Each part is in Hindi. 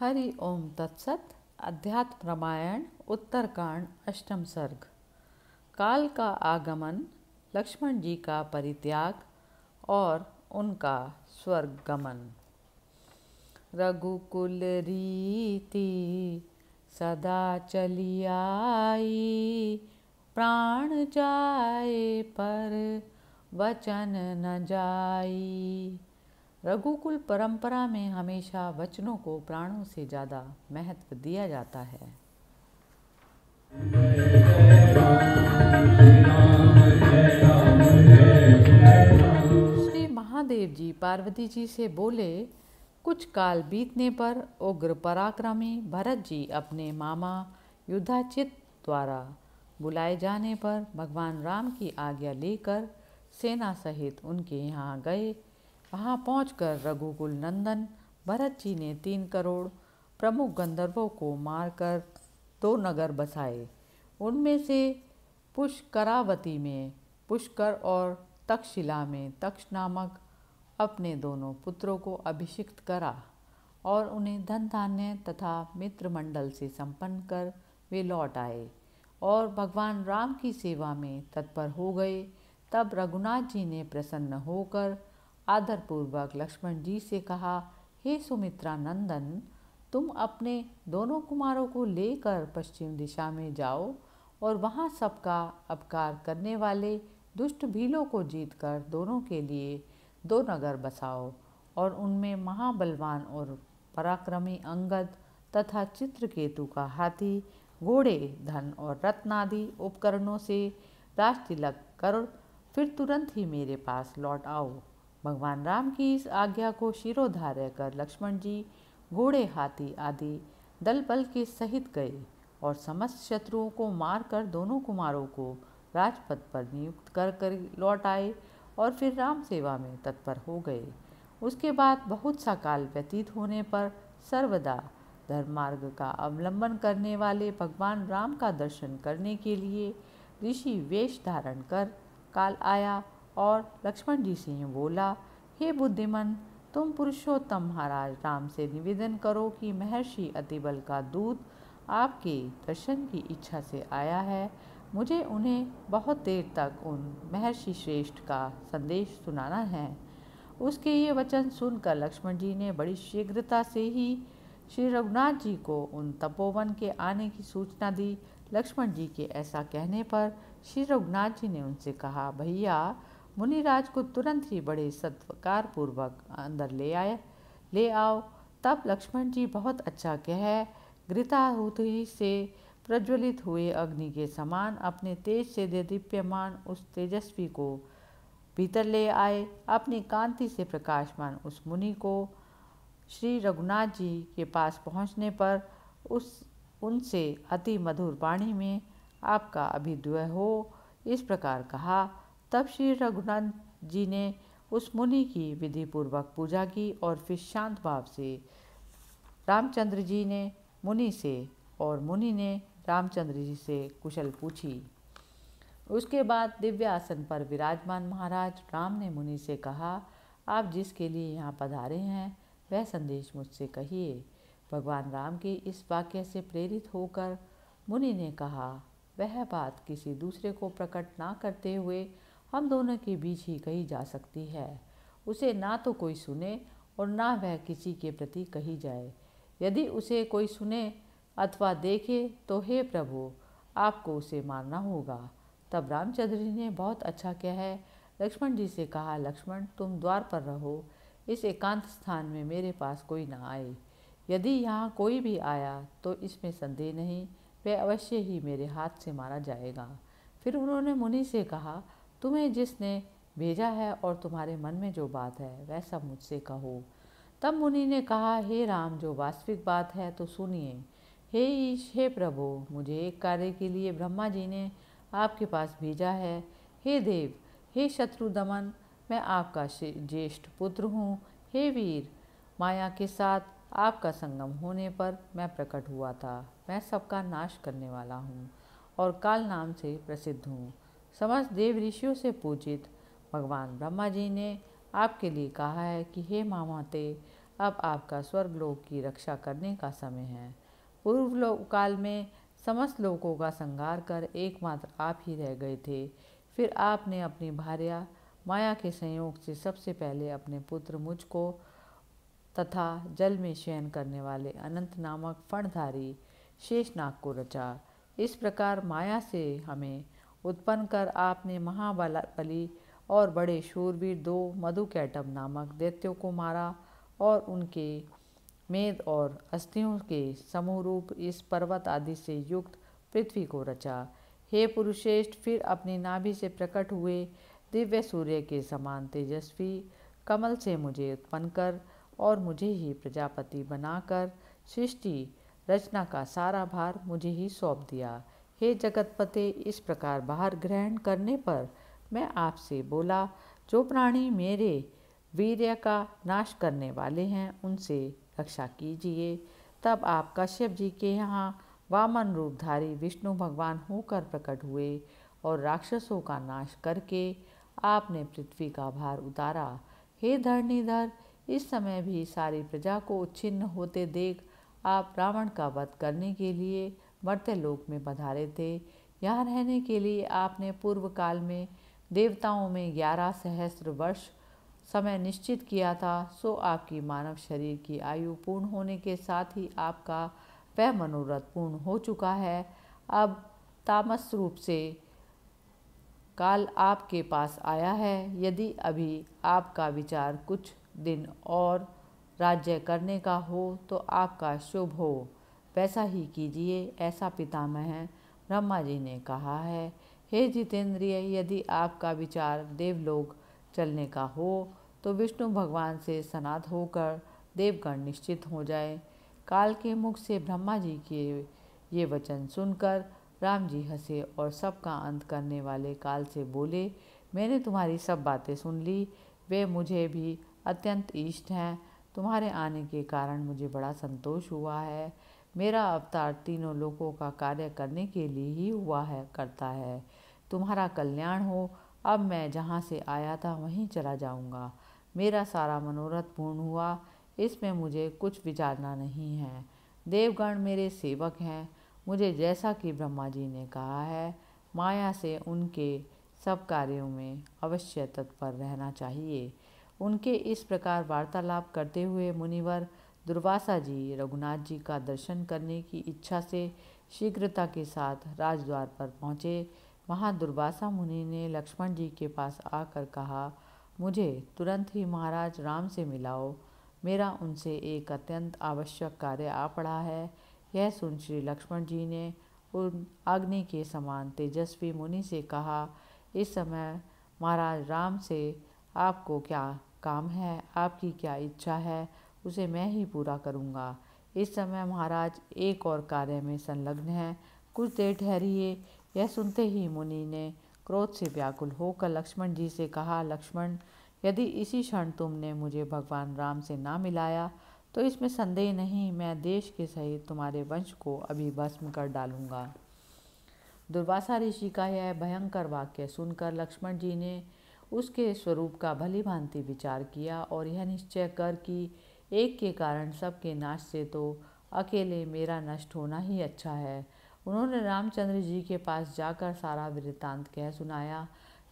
हरि ओम तत्सत अध्यात्म रामायण उत्तरकांड अष्टम सर्ग काल का आगमन लक्ष्मण जी का परित्याग और उनका स्वर्ग गमन रघुकुल रीति सदा चली आई प्राण जाए पर वचन न जाई रघुकुल परंपरा में हमेशा वचनों को प्राणों से ज़्यादा महत्व दिया जाता है श्री महादेव जी पार्वती जी से बोले कुछ काल बीतने पर उग्र पराक्रमी भरत जी अपने मामा युद्धाचित द्वारा बुलाए जाने पर भगवान राम की आज्ञा लेकर सेना सहित उनके यहाँ गए वहाँ पहुँच कर रघुकुल नंदन भरत जी ने तीन करोड़ प्रमुख गंधर्वों को मारकर दो नगर बसाए उनमें से पुष्करावती में पुष्कर और तक्षशिला में तक्ष नामक अपने दोनों पुत्रों को अभिषिक्त करा और उन्हें धन धान्य तथा मित्र मंडल से संपन्न कर वे लौट आए और भगवान राम की सेवा में तत्पर हो गए तब रघुनाथ जी ने प्रसन्न होकर आदरपूर्वक लक्ष्मण जी से कहा हे सुमित्रा नंदन तुम अपने दोनों कुमारों को लेकर पश्चिम दिशा में जाओ और वहाँ सबका अपकार करने वाले दुष्ट भीलों को जीतकर दोनों के लिए दो नगर बसाओ और उनमें महाबलवान और पराक्रमी अंगद तथा चित्रकेतु का हाथी घोड़े धन और रत्नादि उपकरणों से राजतिलक कर फिर तुरंत ही मेरे पास लौट आओ भगवान राम की इस आज्ञा को शिरोधार्य कर लक्ष्मण जी घोड़े हाथी आदि दल बल के सहित गए और समस्त शत्रुओं को मारकर दोनों कुमारों को राजपथ पर नियुक्त कर कर लौट आए और फिर राम सेवा में तत्पर हो गए उसके बाद बहुत सा काल व्यतीत होने पर सर्वदा धर्म मार्ग का अवलंबन करने वाले भगवान राम का दर्शन करने के लिए ऋषि वेश धारण कर काल आया और लक्ष्मण जी से यूँ बोला हे बुद्धिमन तुम पुरुषोत्तम महाराज राम से निवेदन करो कि महर्षि अतिबल का दूत आपके दर्शन की इच्छा से आया है मुझे उन्हें बहुत देर तक उन महर्षि श्रेष्ठ का संदेश सुनाना है उसके ये वचन सुनकर लक्ष्मण जी ने बड़ी शीघ्रता से ही श्री रघुनाथ जी को उन तपोवन के आने की सूचना दी लक्ष्मण जी के ऐसा कहने पर श्री रघुनाथ जी ने उनसे कहा भैया मुनिराज को तुरंत ही बड़े सत्वकार पूर्वक अंदर ले आए ले आओ तब लक्ष्मण जी बहुत अच्छा कह घृताहुति से प्रज्वलित हुए अग्नि के समान अपने तेज से दीप्यमान उस तेजस्वी को भीतर ले आए अपनी कांति से प्रकाशमान उस मुनि को श्री रघुनाथ जी के पास पहुंचने पर उस उनसे अति मधुर वाणी में आपका अभिद्वय हो इस प्रकार कहा तब श्री रघुनाथ जी ने उस मुनि की विधिपूर्वक पूजा की और फिर शांत भाव से रामचंद्र जी ने मुनि से और मुनि ने रामचंद्र जी से कुशल पूछी उसके बाद दिव्य आसन पर विराजमान महाराज राम ने मुनि से कहा आप जिसके लिए यहाँ पधारे हैं वह संदेश मुझसे कहिए भगवान राम के इस वाक्य से प्रेरित होकर मुनि ने कहा वह बात किसी दूसरे को प्रकट ना करते हुए हम दोनों के बीच ही कही जा सकती है उसे ना तो कोई सुने और ना वह किसी के प्रति कही जाए यदि उसे कोई सुने अथवा देखे तो हे प्रभु आपको उसे मारना होगा तब रामचंद्र जी ने बहुत अच्छा क्या है लक्ष्मण जी से कहा लक्ष्मण तुम द्वार पर रहो इस एकांत स्थान में मेरे पास कोई ना आए यदि यहाँ कोई भी आया तो इसमें संदेह नहीं वह अवश्य ही मेरे हाथ से मारा जाएगा फिर उन्होंने मुनि से कहा तुम्हें जिसने भेजा है और तुम्हारे मन में जो बात है वैसा मुझसे कहो तब मुनि ने कहा हे राम जो वास्तविक बात है तो सुनिए हे ईश हे प्रभु मुझे एक कार्य के लिए ब्रह्मा जी ने आपके पास भेजा है हे देव हे शत्रु दमन मैं आपका ज्येष्ठ पुत्र हूँ हे वीर माया के साथ आपका संगम होने पर मैं प्रकट हुआ था मैं सबका नाश करने वाला हूँ और काल नाम से प्रसिद्ध हूँ समस्त देव ऋषियों से पूजित भगवान ब्रह्मा जी ने आपके लिए कहा है कि हे मामाते अब आपका स्वर्ग लोग की रक्षा करने का समय है पूर्व लोक काल में समस्त लोगों का संगार कर एकमात्र आप ही रह गए थे फिर आपने अपनी भार्या माया के संयोग से सबसे पहले अपने पुत्र मुझको तथा जल में शयन करने वाले अनंत नामक फणधारी शेषनाग को रचा इस प्रकार माया से हमें उत्पन्न कर आपने महाबली और बड़े शूरवीर दो मधु कैटम नामक दैत्यों को मारा और उनके मेद और अस्थियों के समूह रूप इस पर्वत आदि से युक्त पृथ्वी को रचा हे पुरुषेष्ठ फिर अपनी नाभि से प्रकट हुए दिव्य सूर्य के समान तेजस्वी कमल से मुझे उत्पन्न कर और मुझे ही प्रजापति बनाकर सृष्टि रचना का सारा भार मुझे ही सौंप दिया हे जगतपते इस प्रकार बाहर ग्रहण करने पर मैं आपसे बोला जो प्राणी मेरे वीर्य का नाश करने वाले हैं उनसे रक्षा कीजिए तब आप कश्यप जी के यहाँ वामन रूपधारी विष्णु भगवान होकर प्रकट हुए और राक्षसों का नाश करके आपने पृथ्वी का भार उतारा हे धरणीधर इस समय भी सारी प्रजा को उच्छिन्न होते देख आप रावण का वध करने के लिए मर्त्य लोक में पधारे थे यहाँ रहने के लिए आपने पूर्व काल में देवताओं में ग्यारह सहस्र वर्ष समय निश्चित किया था सो आपकी मानव शरीर की आयु पूर्ण होने के साथ ही आपका वह मनोरथ पूर्ण हो चुका है अब तामस रूप से काल आपके पास आया है यदि अभी आपका विचार कुछ दिन और राज्य करने का हो तो आपका शुभ हो वैसा ही कीजिए ऐसा पितामह ब्रह्मा जी ने कहा है हे जितेंद्रिय यदि आपका विचार देवलोक चलने का हो तो विष्णु भगवान से सनात होकर देवगण निश्चित हो जाए काल के मुख से ब्रह्मा जी के ये वचन सुनकर राम जी हंसे और सबका अंत करने वाले काल से बोले मैंने तुम्हारी सब बातें सुन ली वे मुझे भी अत्यंत इष्ट हैं तुम्हारे आने के कारण मुझे बड़ा संतोष हुआ है मेरा अवतार तीनों लोगों का कार्य करने के लिए ही हुआ है करता है तुम्हारा कल्याण हो अब मैं जहाँ से आया था वहीं चला जाऊँगा मेरा सारा मनोरथ पूर्ण हुआ इसमें मुझे कुछ विचारना नहीं है देवगण मेरे सेवक हैं मुझे जैसा कि ब्रह्मा जी ने कहा है माया से उनके सब कार्यों में अवश्य तत्पर रहना चाहिए उनके इस प्रकार वार्तालाप करते हुए मुनिवर दुर्वासा जी रघुनाथ जी का दर्शन करने की इच्छा से शीघ्रता के साथ राजद्वार पर पहुँचे वहाँ दुर्वासा मुनि ने लक्ष्मण जी के पास आकर कहा मुझे तुरंत ही महाराज राम से मिलाओ मेरा उनसे एक अत्यंत आवश्यक कार्य आ पड़ा है यह सुन श्री लक्ष्मण जी ने उन अग्नि के समान तेजस्वी मुनि से कहा इस समय महाराज राम से आपको क्या काम है आपकी क्या इच्छा है उसे मैं ही पूरा करूँगा इस समय महाराज एक और कार्य में संलग्न हैं कुछ देर ठहरिए यह सुनते ही मुनि ने क्रोध से व्याकुल होकर लक्ष्मण जी से कहा लक्ष्मण यदि इसी क्षण तुमने मुझे भगवान राम से ना मिलाया तो इसमें संदेह नहीं मैं देश के सहित तुम्हारे वंश को अभी भस्म कर डालूँगा दुर्वासा ऋषि का यह भयंकर वाक्य सुनकर लक्ष्मण जी ने उसके स्वरूप का भली भांति विचार किया और यह निश्चय कर कि एक के कारण सबके नाश से तो अकेले मेरा नष्ट होना ही अच्छा है उन्होंने रामचंद्र जी के पास जाकर सारा वृत्तांत कह सुनाया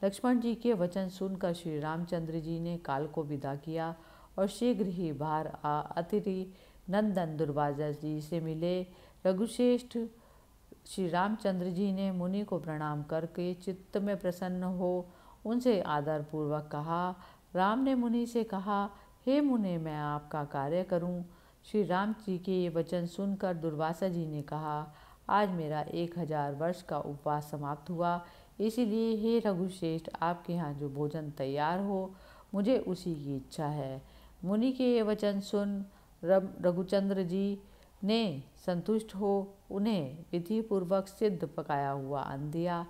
लक्ष्मण जी के वचन सुनकर श्री रामचंद्र जी ने काल को विदा किया और शीघ्र ही बाहर आ अतिथि नंदन दुर्वाजा जी से मिले रघुश्रेष्ठ श्री रामचंद्र जी ने मुनि को प्रणाम करके चित्त में प्रसन्न हो उनसे आदरपूर्वक कहा राम ने मुनि से कहा हे मुने मैं आपका कार्य करूं। श्री राम जी के ये वचन सुनकर दुर्वासा जी ने कहा आज मेरा एक हजार वर्ष का उपवास समाप्त हुआ इसीलिए हे रघुश्रेष्ठ आपके यहाँ जो भोजन तैयार हो मुझे उसी की इच्छा है मुनि के ये वचन सुन रघुचंद्र जी ने संतुष्ट हो उन्हें विधिपूर्वक सिद्ध पकाया हुआ अन्न दिया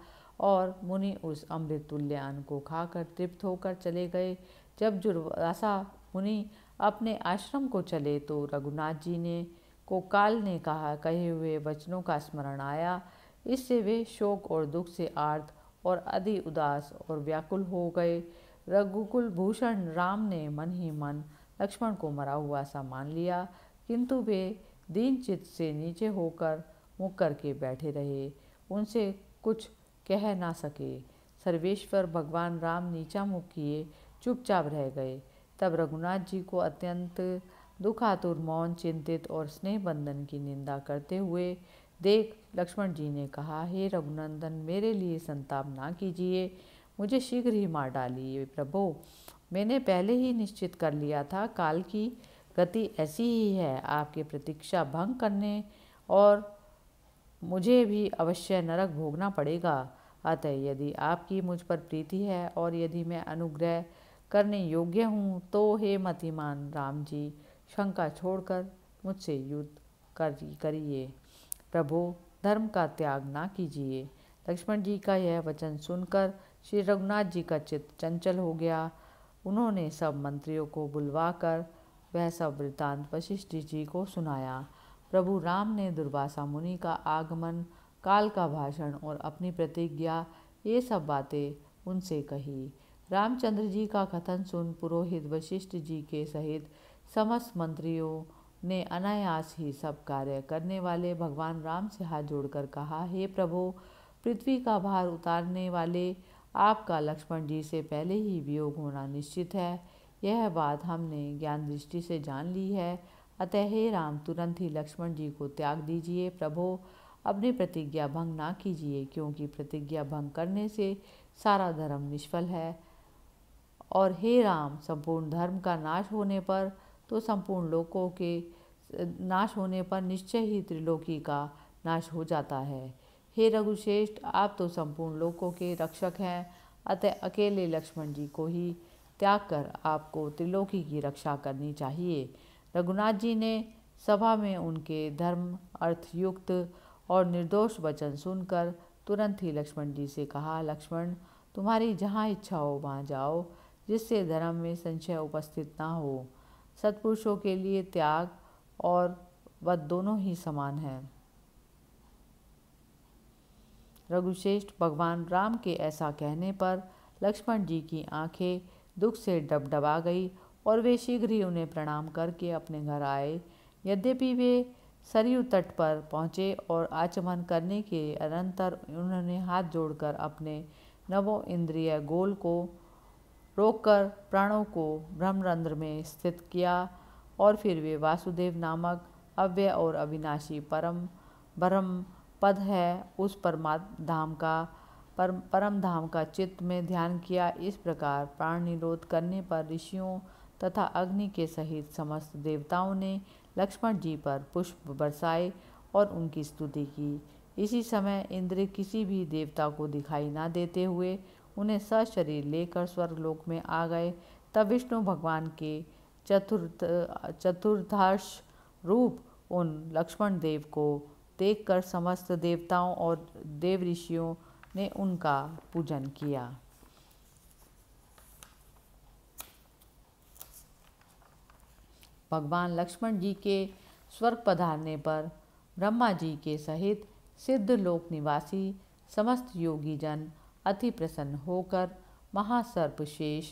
और मुनि उस अमृत तुल्य अन्न को खाकर तृप्त होकर चले गए जब जुर्वासा मुनि अपने आश्रम को चले तो रघुनाथ जी ने कोकाल ने कहा कहे हुए वचनों का स्मरण आया इससे वे शोक और दुख से आर्त और अधि उदास और व्याकुल हो गए रघुकुल भूषण राम ने मन ही मन लक्ष्मण को मरा हुआ सा मान लिया किंतु वे दीन चित्त से नीचे होकर मुख करके बैठे रहे उनसे कुछ कह ना सके सर्वेश्वर भगवान राम नीचा मुख किए चुपचाप रह गए तब रघुनाथ जी को अत्यंत दुखातुर मौन चिंतित और स्नेह बंधन की निंदा करते हुए देख लक्ष्मण जी ने कहा हे रघुनंदन मेरे लिए संताप ना कीजिए मुझे शीघ्र ही मार डालिए प्रभो मैंने पहले ही निश्चित कर लिया था काल की गति ऐसी ही है आपकी प्रतीक्षा भंग करने और मुझे भी अवश्य नरक भोगना पड़ेगा अतः यदि आपकी मुझ पर प्रीति है और यदि मैं अनुग्रह करने योग्य हूँ तो हे मतिमान राम जी शंका छोड़कर मुझसे युद्ध कर करिए प्रभु धर्म का त्याग ना कीजिए लक्ष्मण जी का यह वचन सुनकर श्री रघुनाथ जी का चित्त चंचल हो गया उन्होंने सब मंत्रियों को बुलवाकर वह सब वृतांत वशिष्ठ जी को सुनाया प्रभु राम ने दुर्वासा मुनि का आगमन काल का भाषण और अपनी प्रतिज्ञा ये सब बातें उनसे कही रामचंद्र जी का कथन सुन पुरोहित वशिष्ठ जी के सहित समस्त मंत्रियों ने अनायास ही सब कार्य करने वाले भगवान राम से हाथ जोड़कर कहा हे प्रभु पृथ्वी का भार उतारने वाले आपका लक्ष्मण जी से पहले ही वियोग होना निश्चित है यह बात हमने ज्ञान दृष्टि से जान ली है अतः हे राम तुरंत ही लक्ष्मण जी को त्याग दीजिए प्रभो अपनी प्रतिज्ञा भंग ना कीजिए क्योंकि प्रतिज्ञा भंग करने से सारा धर्म निष्फल है और हे राम संपूर्ण धर्म का नाश होने पर तो संपूर्ण लोकों के नाश होने पर निश्चय ही त्रिलोकी का नाश हो जाता है हे रघुश्रेष्ठ आप तो संपूर्ण लोकों के रक्षक हैं अतः अकेले लक्ष्मण जी को ही त्याग कर आपको त्रिलोकी की रक्षा करनी चाहिए रघुनाथ जी ने सभा में उनके धर्म अर्थयुक्त और निर्दोष वचन सुनकर तुरंत ही लक्ष्मण जी से कहा लक्ष्मण तुम्हारी जहाँ इच्छा हो वहाँ जाओ जिससे धर्म में संशय उपस्थित ना हो सत्पुरुषों के लिए त्याग और वध दोनों ही समान हैं रघुश्रेष्ठ भगवान राम के ऐसा कहने पर लक्ष्मण जी की आंखें दुख से डबडबा गई और वे शीघ्र ही उन्हें प्रणाम करके अपने घर आए यद्यपि वे सरयू तट पर पहुँचे और आचमन करने के अनंतर उन्होंने हाथ जोड़कर अपने नवो इंद्रिय गोल को रोककर प्राणों को ब्रह्मरंध्र में स्थित किया और फिर वे वासुदेव नामक अव्यय और अविनाशी परम ब्रह्म पद है उस परमात्म धाम का पर परम धाम का चित्त में ध्यान किया इस प्रकार प्राण निरोध करने पर ऋषियों तथा अग्नि के सहित समस्त देवताओं ने लक्ष्मण जी पर पुष्प बरसाए और उनकी स्तुति की इसी समय इंद्र किसी भी देवता को दिखाई ना देते हुए उन्हें सशरीर लेकर स्वर्गलोक में आ गए तब विष्णु भगवान के चतुर्थ चतुर्धाश रूप उन लक्ष्मण देव को देखकर समस्त देवताओं और देव ऋषियों ने उनका पूजन किया भगवान लक्ष्मण जी के स्वर्ग पधारने पर ब्रह्मा जी के सहित सिद्ध लोक निवासी समस्त योगी जन अति प्रसन्न होकर महासर्पशेष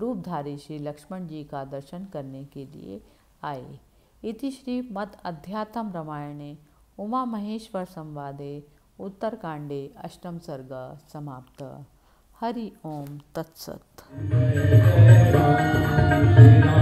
रूपधारी श्री लक्ष्मण जी का दर्शन करने के लिए आए इति श्री मत अध्यात्म रामायणे उमा महेश्वर संवादे उत्तरकांडे अष्टम सर्ग समाप्त हरि ओम तत्सत